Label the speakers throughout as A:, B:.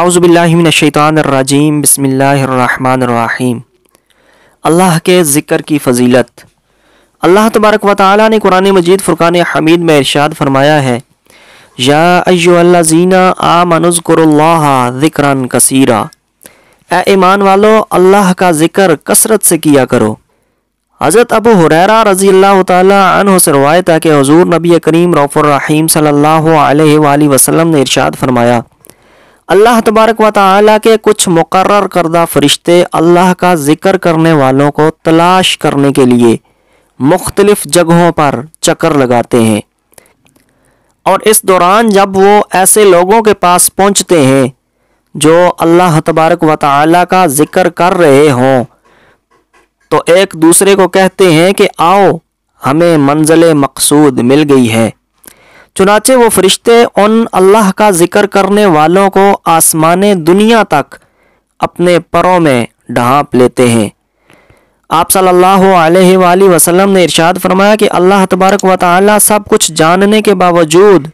A: आउज़बिल्लिमिनशैतानरजीम बसमीम अल्लाह के ज़िक्र की फ़जीलत अल्लाह तबारक व ताली ने कुरान मजीद फुरक़ान हमीद में इरशाद फरमाया है या अयोल्लाजीना आ मनज़कुरल्ला ज़िक्रन कसीरा ए ईमान वालो अल्लाह का ज़िक्र कसरत से किया करो हज़रत अबू हुररा रज़ी अल्लाह तह से है कि हजूर नबी करीम रफ़ुर रहीम वसम अलैहि ने इरशाद फरमाया अल्लाह तबारक व के कुछ मुकर करदा फरिश्ते अल्लाह का ज़िक्र करने वालों को तलाश करने के लिए मुख्तलिफ़ जगहों पर चक्कर लगाते हैं और इस दौरान जब वो ऐसे लोगों के पास पहुँचते हैं जो अल्लाह तबारक व का ज़िक्र कर रहे हों तो एक दूसरे को कहते हैं कि आओ हमें मंजिल मकसूद मिल गई है चुनाचे वो फरिश्ते उन अल्लाह का जिक्र करने वालों को आसमान दुनिया तक अपने परों में ढांप लेते हैं आप सल्लल्लाहु अलैहि वसल्लम ने इरशाद फरमाया कि अल्लाह तबारक व ताली सब कुछ जानने के बावजूद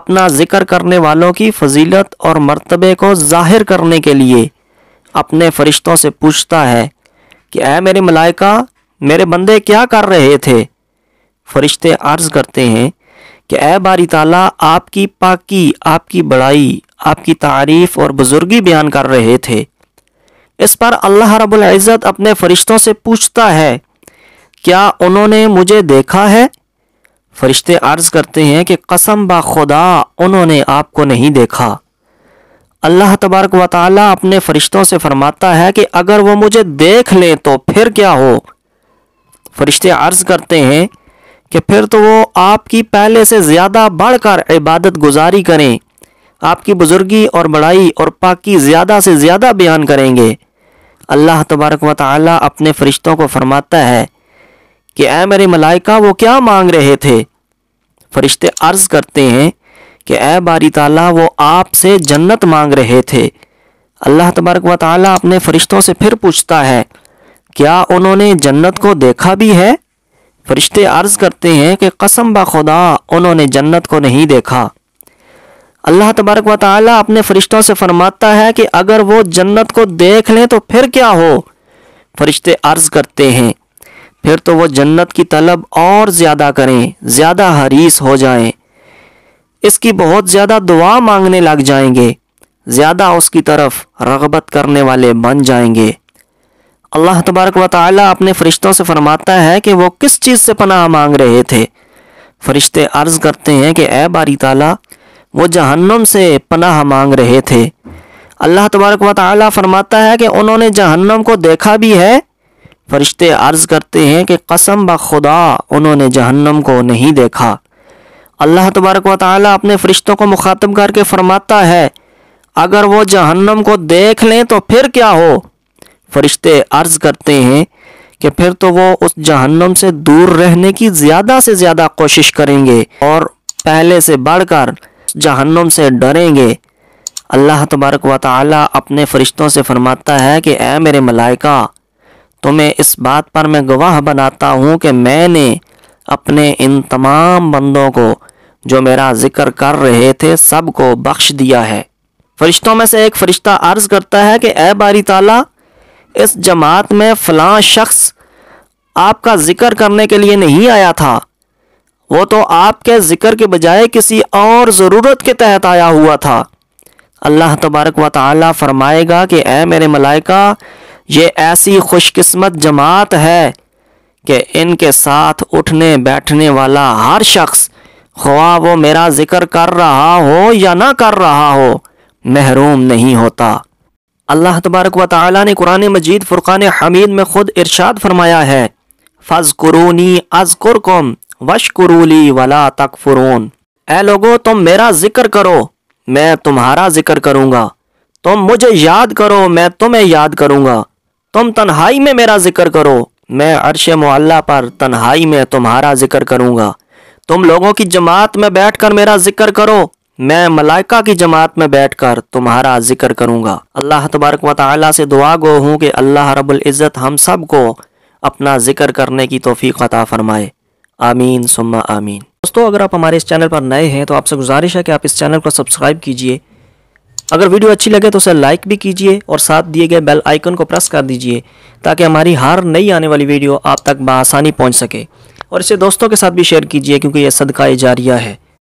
A: अपना जिक्र करने वालों की फजीलत और मर्तबे को जाहिर करने के लिए अपने फरिश्तों से पूछता है कि ऐ मेरे मलाइका मेरे बंदे क्या कर रहे थे फरिश्ते अर्ज करते हैं कि ए बारी ताला आपकी पाकी आपकी बड़ाई आपकी तारीफ और बुजुर्गी बयान कर रहे थे इस पर अल्लाह रब्बुल इज़्ज़त अपने फरिश्तों से पूछता है क्या उन्होंने मुझे देखा है फरिश्ते अर्ज करते हैं कि कसम बा खुदा उन्होंने आपको नहीं देखा अल्लाह तबारक व ताली अपने फरिश्तों से फरमाता है कि अगर वो मुझे देख लें तो फिर क्या हो फरिश्ते अर्ज करते हैं कि फिर तो वो आपकी पहले से ज़्यादा बढ़कर इबादत गुजारी करें आपकी बुज़ुर्गी और बड़ाई और पाकि ज़्यादा से ज़्यादा बयान करेंगे अल्लाह तबारक व अपने फ़रिश्तों को फरमाता है कि ए मेरे मलाइका वो क्या मांग रहे थे फरिश्ते अर्ज़ करते हैं कि ए बारी ताला वो आपसे जन्नत मांग रहे थे अल्लाह तबारक व अपने फ़रिश्तों से फिर पूछता है क्या उन्होंने जन्नत को देखा भी है फरिश्ते अर्ज करते हैं कि कसम खुदा उन्होंने जन्नत को नहीं देखा अल्लाह तबारक व ताली अपने फरिश्तों से फरमाता है कि अगर वो जन्नत को देख लें तो फिर क्या हो फरिश्ते अर्ज करते हैं फिर तो वो जन्नत की तलब और ज़्यादा करें ज़्यादा हरीस हो जाएं इसकी बहुत ज़्यादा दुआ मांगने लग जाएंगे ज़्यादा उसकी तरफ रगबत करने वाले बन जाएंगे अल्लाह तबारक व ताली अपने फ़रिश्तों से फरमाता है कि वो किस चीज़ से पनाह मांग रहे थे फरिश्ते अर्ज़ करते हैं कि ए बारी ताला वो जहन्नम से पनाह मांग रहे थे अल्लाह तबारक व फरमाता है कि उन्होंने जहन्नम को देखा भी है फरिश्ते अर्ज़ करते हैं कि कसम ब खुदा उन्होंने जहन्नम को नहीं देखा अल्लाह तबारक व अपने फ़रिश्तों को मुखातब करके फरमाता है अगर वो जहन्नम को देख लें तो फिर क्या हो फरिश्ते अर्ज करते हैं कि फिर तो वो उस जहन्नम से दूर रहने की ज़्यादा से ज़्यादा कोशिश करेंगे और पहले से बढ़कर जहन्नम से डरेंगे अल्लाह तबारक व ताली अपने फ़रिश्तों से फरमाता है कि ऐ मेरे मलाइका तुम्हें इस बात पर मैं गवाह बनाता हूँ कि मैंने अपने इन तमाम बंदों को जो मेरा ज़िक्र कर रहे थे सबको बख्श दिया है फरिश्तों में से एक फ़रिश्ता अर्ज़ करता है कि ए बारी ताला इस जमात में फ़लाँ शख्स आपका ज़िक्र करने के लिए नहीं आया था वो तो आपके ज़िक्र के बजाय किसी और ज़रूरत के तहत आया हुआ था अल्लाह तबारक व ताली फरमाएगा कि ए मेरे मलाइका ये ऐसी खुशकस्मत जमात है कि इनके साथ उठने बैठने वाला हर शख्स ख्वा वो मेरा ज़िक्र कर रहा हो या ना कर रहा हो महरूम नहीं होता अल्लाह तबारक व ताली ने कुरान मजीद फ़ुरक़ान हमीद में ख़ुद इरशाद फरमाया है फ़ज़ कुरूनी अज़कुरकुम वश कुरूली वला तक फ़ुरून ए लोगो तुम मेरा ज़िक्र करो मैं तुम्हारा ज़िक्र करूँगा तुम मुझे याद करो मैं तुम्हें याद करूँगा तुम तन्हाई में मेरा ज़िक्र करो मैं अरश मोल्ला पर तन्हाई में तुम्हारा ज़िक्र करूँगा तुम लोगों की जमात में बैठ कर मेरा ज़िक्र करो मैं मलाइका की जमात में बैठकर तुम्हारा जिक्र करूंगा अल्लाह तबारक वाली से दुआ गो हूँ कि अल्लाह रबुल्ज़त हम सब को अपना जिक्र करने की तोफ़ी अता फ़रमाए आमीन सुम्मा आमीन दोस्तों अगर आप हमारे इस चैनल पर नए हैं तो आपसे गुजारिश है कि आप इस चैनल को सब्सक्राइब कीजिए अगर वीडियो अच्छी लगे तो उसे लाइक भी कीजिए और साथ दिए गए बेल आइकन को प्रेस कर दीजिए ताकि हमारी हर नई आने वाली वीडियो आप तक बसानी पहुँच सके और इसे दोस्तों के साथ भी शेयर कीजिए क्योंकि यह सदका जारिया है